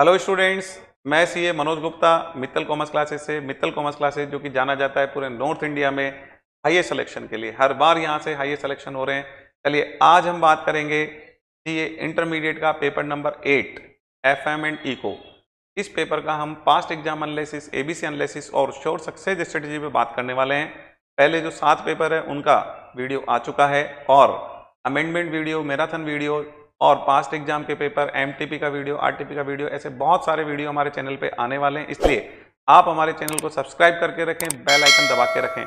hello students मैं CA Manoj Gupta Mittal commerce classes से Mittal commerce classes जो कि जाना जाता है पूरे नॉर्थ इंडिया में हाइए सिलेक्शन के लिए हर बार यहाँ से हाइए सिलेक्शन हो रहे हैं चलिए आज हम बात करेंगे सीए इंटरमीडिएट का paper number eight F M and eco इस पेपर का हम past exam analysis ABC analysis और शोर सक्सेस स्ट्रेटेजी पर बात करने वाले हैं पहले जो सात पेपर है उनका वीडियो आ चुका है और अमेंडमेंट वीडियो मैराथन वीडियो और पास्ट एग्जाम के पेपर एम का वीडियो आर का वीडियो ऐसे बहुत सारे वीडियो हमारे चैनल पर आने वाले हैं इसलिए आप हमारे चैनल को सब्सक्राइब करके रखें बेल आइकन दबा के रखें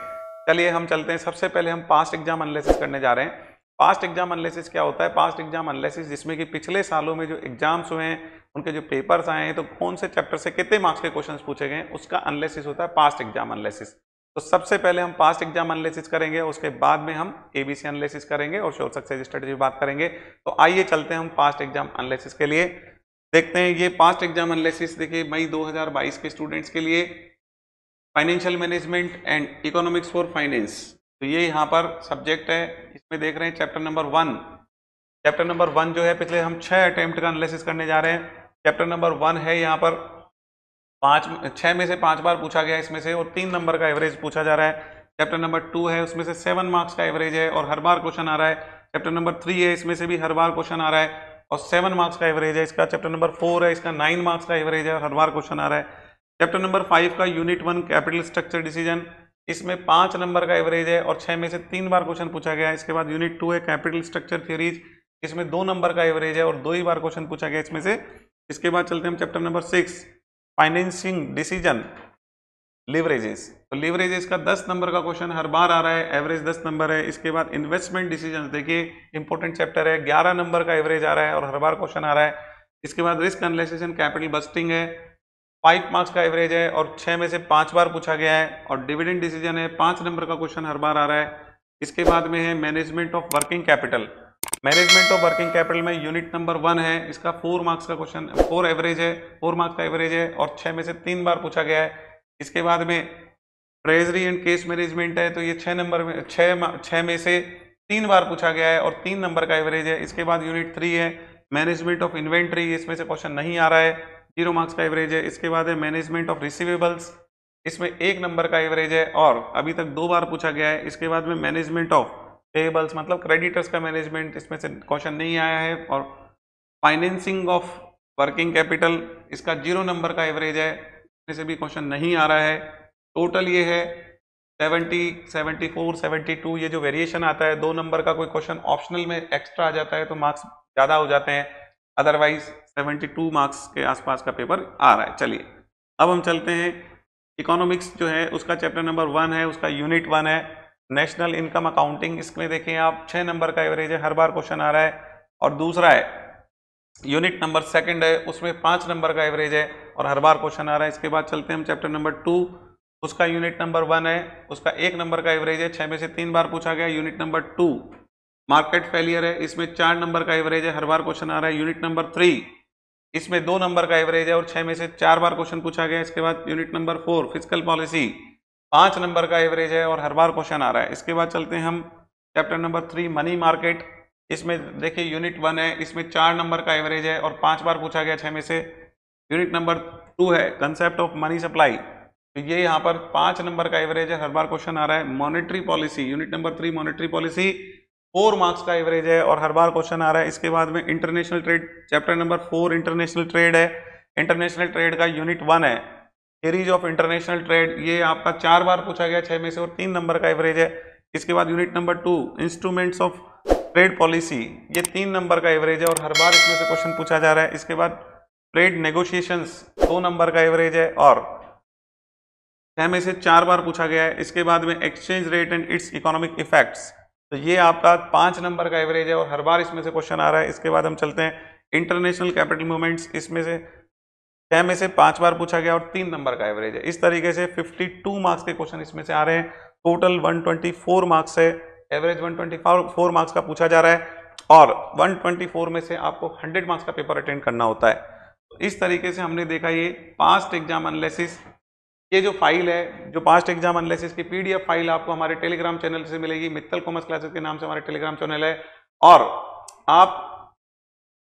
चलिए हम चलते हैं सबसे पहले हम पास्ट एग्जाम एनालिसिस करने जा रहे हैं पास्ट एग्जाम एनालिसिस क्या होता है पास्ट एग्जाम एनालिसिस जिसमें कि पिछले सालों में जो एग्जाम्स हुए हैं उनके जो पेपर्स आए हैं तो कौन से चैप्टर से कितने मार्क्स के क्वेश्चन पूछे गए उसका एनालिसिस होता है पास्ट एग्जाम एनालिसिस तो सबसे पहले हम पास्ट एग्जाम एनालिसिस करेंगे उसके बाद में हम एबीसी एनालिसिस करेंगे और शोर सक्सेस स्ट्रेटेजी बात करेंगे तो आइए चलते हैं हम पास्ट एग्जाम एनालिसिस के लिए देखते हैं ये पास्ट एग्जाम एनालिसिस देखिए मई 2022 के स्टूडेंट्स के लिए financial management and economics for finance तो ये यहाँ पर सब्जेक्ट है इसमें देख रहे हैं chapter number one chapter number one जो है पिछले हम छः अटैम्प्ट का एनालिसिस करने जा रहे हैं चैप्टर नंबर वन है यहाँ पर पाँच छः में से पाँच बार पूछा गया इसमें से और तीन नंबर का एवरेज पूछा जा रहा है चैप्टर नंबर टू है उसमें से सेवन मार्क्स का एवरेज है और हर बार क्वेश्चन आ रहा है चैप्टर नंबर थ्री है इसमें से भी हर बार क्वेश्चन आ रहा है और सेवन मार्क्स का एवरेज है इसका चैप्टर नंबर फोर है इसका नाइन मार्क्स का एवरेज है और हर बार क्वेश्चन आ रहा है चैप्टर नंबर फाइव का unit one capital structure decision इसमें पाँच नंबर का एवरेज है और छः में से तीन बार क्वेश्चन पूछा गया है इसके बाद यूनिट टू है कैपिटल स्ट्रक्चर थियरीज इसमें दो नंबर का एवरेज है और दो ही बार क्वेश्चन पूछा गया इसमें से इसके बाद चलते हैं हम chapter number six financing decision leverages तो लिवरेजेस का दस नंबर का क्वेश्चन हर बार आ रहा है एवरेज दस नंबर है इसके बाद इन्वेस्टमेंट डिसीजन देखिए इंपॉर्टेंट चैप्टर है ग्यारह नंबर का एवरेज आ रहा है और हर बार क्वेश्चन आ रहा है इसके बाद रिस्क एनालिसिस कैपिटल बस्टिंग है फाइव मार्क्स का एवरेज है और छः में से पाँच बार पूछा गया है और डिविडेंड डिसीजन है पाँच नंबर का क्वेश्चन हर बार आ रहा है इसके बाद में है management of working capital management of working capital में यूनिट नंबर वन है इसका फोर मार्क्स का क्वेश्चन फोर एवरेज है फोर मार्क्स का एवरेज है और छः में से तीन बार पूछा गया है इसके बाद में ट्रेजरी एंड केस मैनेजमेंट है तो ये छः नंबर में छः छः में से तीन बार पूछा गया है और तीन नंबर का एवरेज है इसके बाद यूनिट थ्री है मैनेजमेंट ऑफ इन्वेंट्री इसमें से क्वेश्चन नहीं आ रहा है जीरो मार्क्स का एवरेज है इसके बाद है मैनेजमेंट ऑफ रिसिवेबल्स इसमें एक नंबर का एवरेज है और अभी तक दो बार पूछा गया है इसके बाद में मैनेजमेंट ऑफ पेबल्स मतलब क्रेडिटर्स का मैनेजमेंट इसमें से क्वेश्चन नहीं आया है और फाइनेंसिंग ऑफ वर्किंग कैपिटल इसका जीरो नंबर का एवरेज है इसमें से भी क्वेश्चन नहीं आ रहा है टोटल ये है 70, 74, 72 ये जो वेरिएशन आता है दो नंबर का कोई क्वेश्चन ऑप्शनल में एक्स्ट्रा आ जाता है तो मार्क्स ज़्यादा हो जाते हैं अदरवाइज 72 मार्क्स के आसपास का पेपर आ रहा है चलिए अब हम चलते हैं इकोनॉमिक्स जो है उसका चैप्टर नंबर वन है उसका यूनिट वन है नेशनल इनकम अकाउंटिंग इसमें देखें आप छः नंबर का एवरेज है हर बार क्वेश्चन आ रहा है और दूसरा है यूनिट नंबर सेकंड है उसमें पाँच नंबर का एवरेज है और हर बार क्वेश्चन आ रहा है इसके बाद चलते हैं हम चैप्टर नंबर टू उसका यूनिट नंबर वन है उसका एक नंबर का एवरेज है छः में से तीन बार पूछा गया unit number two market failure है इसमें चार नंबर का एवरेज है हर बार क्वेश्चन आ रहा है यूनिट नंबर थ्री इसमें दो नंबर का एवरेज है और छः में से चार बार क्वेश्चन पूछा गया इसके बाद unit number four fiscal policy पाँच नंबर का एवरेज है और हर बार क्वेश्चन आ रहा है इसके बाद चलते हैं हम chapter number three money market इसमें देखिए यूनिट वन है इसमें चार नंबर का एवरेज है और पांच बार पूछा गया छः में से यूनिट नंबर टू है कंसेप्ट ऑफ मनी सप्लाई तो ये यहाँ पर पाँच नंबर का एवरेज है हर बार क्वेश्चन आ रहा है monetary policy unit number three monetary policy four marks का एवरेज है और हर बार क्वेश्चन आ रहा है इसके बाद में international trade chapter number four international trade है इंटरनेशनल ट्रेड का यूनिट वन है थेरीज ऑफ इंटरनेशनल ट्रेड ये आपका चार बार पूछा गया छः में से और तीन नंबर का एवरेज है इसके बाद unit number two instruments of trade policy ये तीन नंबर का एवरेज है और हर बार इसमें से क्वेश्चन पूछा जा रहा है इसके बाद ट्रेड नेगोशिएशंस दो नंबर का एवरेज है और छः में से चार बार पूछा गया है इसके बाद में exchange rate and its economic effects तो ये आपका पाँच नंबर का एवरेज है और हर बार इसमें से क्वेश्चन आ रहा है इसके बाद हम चलते हैं इंटरनेशनल कैपिटल मूवमेंट्स इसमें से छह में से पांच बार पूछा गया और तीन नंबर का एवरेज है इस तरीके से 52 मार्क्स के क्वेश्चन इसमें से आ रहे हैं टोटल 124 मार्क्स है एवरेज 124 मार्क्स का पूछा जा रहा है और 124 में से आपको 100 मार्क्स का पेपर अटेंड करना होता है तो इस तरीके से हमने देखा ये पास्ट एग्जाम एनालिसिस ये जो फाइल है जो पास्ट एग्जाम एनालिसिस की पीडीएफ फाइल आपको हमारे टेलीग्राम चैनल से मिलेगी मित्तल कॉमर्स क्लासेस के नाम से हमारे टेलीग्राम चैनल है और आप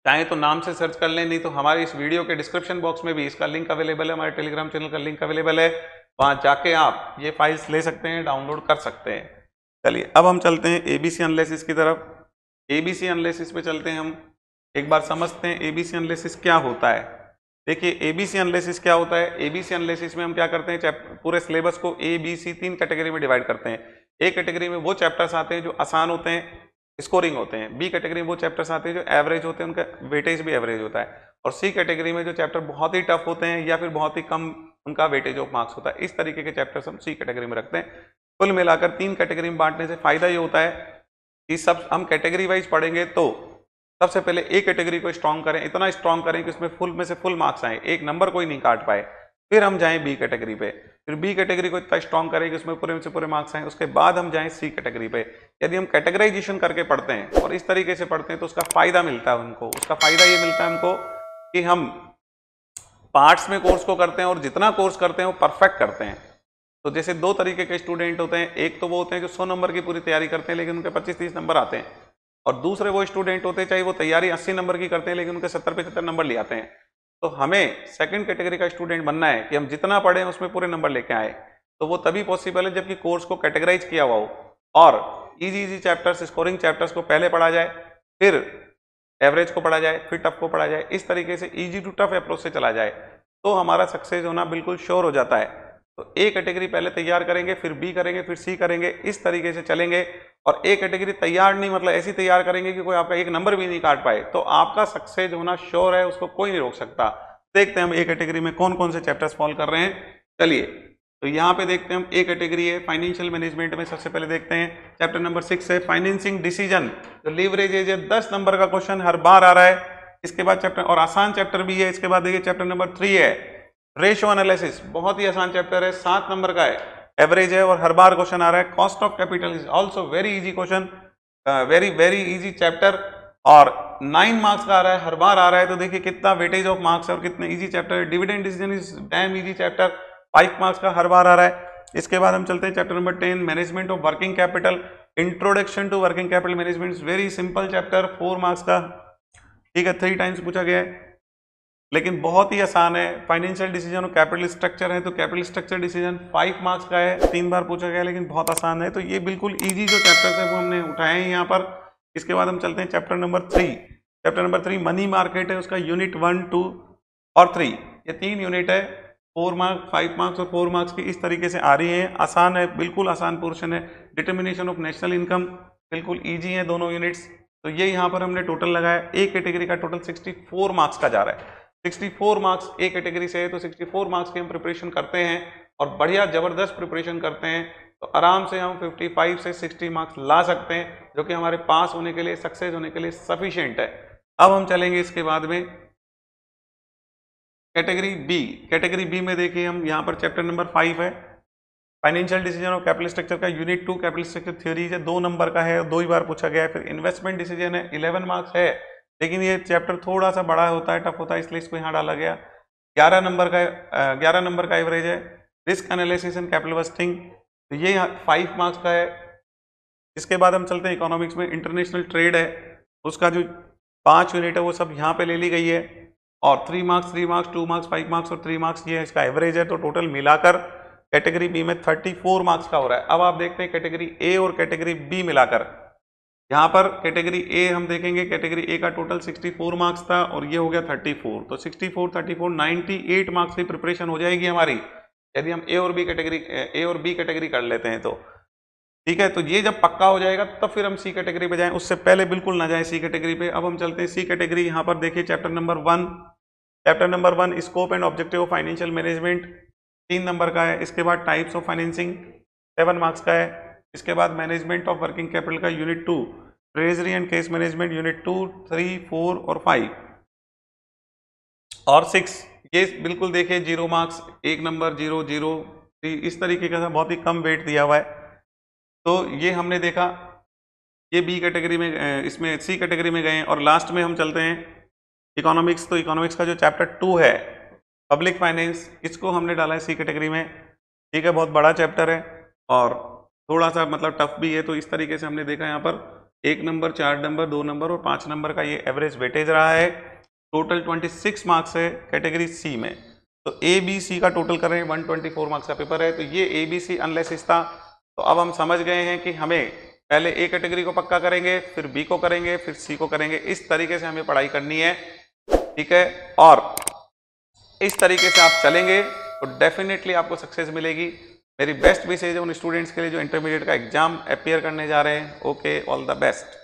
चाहे तो नाम से सर्च कर लें नहीं तो हमारे इस वीडियो के डिस्क्रिप्शन बॉक्स में भी इसका लिंक अवेलेबल है हमारे टेलीग्राम चैनल का लिंक अवेलेबल है वहां जाके आप ये फाइल्स ले सकते हैं डाउनलोड कर सकते हैं चलिए अब हम चलते हैं एबीसी एनालिसिस की तरफ एबीसी एनालिसिस पे चलते हैं हम एक बार समझते हैं एबीसी एनालिसिस क्या होता है देखिए एबीसी एनालिसिस क्या होता है एबीसी एनालिसिस में हम क्या करते हैं पूरे सिलेबस को ए बी सी तीन कैटेगरी में डिवाइड करते हैं एक कैटेगरी में वो चैप्टर्स आते हैं जो आसान होते हैं स्कोरिंग होते हैं बी कैटेगरी में वो चैप्टर्स आते हैं जो एवरेज होते हैं उनका वेटेज भी एवरेज होता है और सी कैटेगरी में जो चैप्टर बहुत ही टफ होते हैं या फिर बहुत ही कम उनका वेटेज ऑफ मार्क्स होता है इस तरीके के चैप्टर्स हम सी कैटेगरी में रखते हैं कुल मिलाकर तीन कैटेगरी में बांटने से फायदा ये होता है कि सब हम कैटेगरी वाइज पढ़ेंगे तो सबसे पहले ए कैटेगरी को स्ट्रॉन्ग करें इतना स्ट्रॉन्ग करें कि उसमें फुल में से फुल मार्क्स आए एक नंबर कोई नहीं काट पाए फिर हम जाएं बी कैटेगरी पे फिर बी कैटेगरी को इतना स्ट्रॉन्ग करें कि उसमें पूरे से पूरे मार्क्स आए उसके बाद हम जाएं सी कैटेगरी पे यदि हम कैटेगराइजेशन करके पढ़ते हैं और इस तरीके से पढ़ते हैं तो उसका फायदा मिलता है उनको उसका फायदा ये मिलता है हमको कि हम पार्ट्स में कोर्स को करते हैं और जितना कोर्स करते हैं वो परफेक्ट करते हैं तो जैसे दो तरीके के स्टूडेंट होते हैं एक तो वो होते हैं जो सौ नंबर की पूरी तैयारी करते हैं लेकिन उनके पच्चीस तीस नंबर आते हैं और दूसरे वो स्टूडेंट होते हैं चाहे वो तैयारी अस्सी नंबर की करते हैं लेकिन उनके सत्तर पचहत्तर नंबर ले आते हैं तो हमें सेकंड कैटेगरी का स्टूडेंट बनना है कि हम जितना पढ़ें उसमें पूरे नंबर लेके आए तो वो तभी पॉसिबल है जबकि कोर्स को कैटेगराइज किया हुआ हो और easy easy chapters scoring chapters को पहले पढ़ा जाए फिर एवरेज को पढ़ा जाए फिर टफ को पढ़ा जाए इस तरीके से ईजी टू टफ अप्रोच से चला जाए तो हमारा सक्सेस होना बिल्कुल श्योर हो जाता है तो ए कैटेगरी पहले तैयार करेंगे फिर बी करेंगे फिर सी करेंगे इस तरीके से चलेंगे और ए कैटेगरी तैयार नहीं मतलब ऐसी तैयार करेंगे कि कोई आपका एक नंबर भी नहीं काट पाए तो आपका सक्सेस होना श्योर है उसको कोई नहीं रोक सकता देखते हैं हम ए कैटेगरी में कौन कौन से चैप्टर्स फॉल कर रहे हैं चलिए तो यहाँ पे देखते हैं हम ए कैटेगरी है फाइनेंशियल मैनेजमेंट में सबसे पहले देखते हैं चैप्टर नंबर सिक्स है फाइनेंसिंग डिसीजन तो लीवरेज है दस नंबर का क्वेश्चन हर बार आ रहा है इसके बाद चैप्टर और आसान चैप्टर भी है इसके बाद देखिए चैप्टर नंबर थ्री है रेशियो एनालिसिस बहुत ही आसान चैप्टर है सात नंबर का है एवरेज है और हर बार क्वेश्चन आ रहा है cost of capital is also very easy question very very easy chapter और नाइन मार्क्स का आ रहा है हर बार आ रहा है तो देखिए कितना वेटेज ऑफ मार्क्स है और कितने इजी चैप्टर है dividend decision is damn easy chapter five marks का हर बार आ रहा है इसके बाद हम चलते हैं chapter number ten management of working capital introduction to working capital management very simple chapter four marks का ठीक है थ्री टाइम्स पूछा गया है लेकिन बहुत ही आसान है फाइनेंशियल डिसीजन और कैपिटल स्ट्रक्चर है तो capital structure decision five marks का है तीन बार पूछा गया लेकिन बहुत आसान है तो ये बिल्कुल ईजी जो चैप्टर्स है वो हमने उठाए हैं यहाँ पर इसके बाद हम चलते हैं chapter number three chapter number three money market है उसका यूनिट वन टू और थ्री ये तीन यूनिट है फोर मार्क्स फाइव मार्क्स और फोर मार्क्स की इस तरीके से आ रही हैं आसान है बिल्कुल आसान पोर्शन है डिटर्मिनेशन ऑफ नेशनल इनकम बिल्कुल ईजी है दोनों यूनिट्स तो ये यहाँ पर हमने टोटल लगाया ए कैटेगरी का टोटल सिक्सटी फोर मार्क्स का जा रहा है 64 मार्क्स ए कैटेगरी से है तो 64 मार्क्स की हम प्रिपरेशन करते हैं और बढ़िया ज़बरदस्त प्रिपरेशन करते हैं तो आराम से हम 55 से 60 मार्क्स ला सकते हैं जो कि हमारे पास होने के लिए सक्सेस होने के लिए सफिशेंट है अब हम चलेंगे इसके बाद में कैटेगरी बी कैटेगरी बी में देखिए हम यहाँ पर चैप्टर नंबर फाइव है फाइनेंशियल डिसीजन और कैपिटल स्ट्रक्चर का unit two capital structure theories है दो नंबर का है दो ही बार पूछा गया है फिर इन्वेस्टमेंट डिसीजन है इलेवन मार्क्स है लेकिन ये चैप्टर थोड़ा सा बड़ा होता है टफ होता है इसलिए इसको यहाँ डाला गया ग्यारह नंबर का ग्यारह नंबर का एवरेज है risk analysis and capital budgeting तो ये फाइव मार्क्स का है इसके बाद हम चलते हैं इकोनॉमिक्स में इंटरनेशनल ट्रेड है उसका जो पाँच यूनिट है वो सब यहाँ पर ले ली गई है और three marks three marks two marks five marks और थ्री मार्क्स ये इसका एवरेज है तो टोटल मिलाकर कैटेगरी बी में थर्टी फोर मार्क्स का हो रहा है अब आप देखते हैं कैटेगरी ए और कैटेगरी बी मिलाकर यहाँ पर कैटेगरी ए हम देखेंगे कैटेगरी ए का टोटल 64 मार्क्स था और ये हो गया 34 तो 64 34 98 मार्क्स की प्रिपरेशन हो जाएगी हमारी यदि हम ए और बी कैटेगरी ए और बी कैटेगरी कर लेते हैं तो ठीक है तो ये जब पक्का हो जाएगा तब तो फिर हम सी कैटेगरी पे जाएं उससे पहले बिल्कुल ना जाएं सी कैटेगरी पे अब हम चलते हैं सी कैटेगरी यहाँ पर देखिए chapter number one chapter number one scope and objective of financial management तीन नंबर का है इसके बाद types of financing seven marks का है इसके बाद मैनेजमेंट ऑफ वर्किंग कैपिटल का unit two treasury and cash management unit two three four और फाइव और सिक्स ये बिल्कुल देखिए जीरो मार्क्स एक नंबर जीरो जीरो इस तरीके का बहुत ही कम वेट दिया हुआ है तो ये हमने देखा ये बी कैटेगरी में इसमें सी कैटेगरी में गए और लास्ट में हम चलते हैं इकोनॉमिक्स तो इकोनॉमिक्स का जो चैप्टर टू है पब्लिक फाइनेंस इसको हमने डाला है सी कैटेगरी में ठीक है बहुत बड़ा चैप्टर है और थोड़ा सा मतलब टफ भी है तो इस तरीके से हमने देखा यहाँ पर एक नंबर चार नंबर दो नंबर और पाँच नंबर का ये एवरेज वेटेज रहा है टोटल 26 मार्क्स है कैटेगरी सी में तो ए बी सी का टोटल कर रहे हैं 124 मार्क्स का पेपर है तो ये ए बी सी अनलेसिस था तो अब हम समझ गए हैं कि हमें पहले ए कैटेगरी को पक्का करेंगे फिर बी को करेंगे फिर सी को करेंगे इस तरीके से हमें पढ़ाई करनी है ठीक है और इस तरीके से आप चलेंगे तो डेफिनेटली आपको सक्सेस मिलेगी मेरी बेस्ट विशेज है उन स्टूडेंट्स के लिए जो इंटरमीडिएट का एग्जाम अपेयर करने जा रहे हैं ओके ऑल द बेस्ट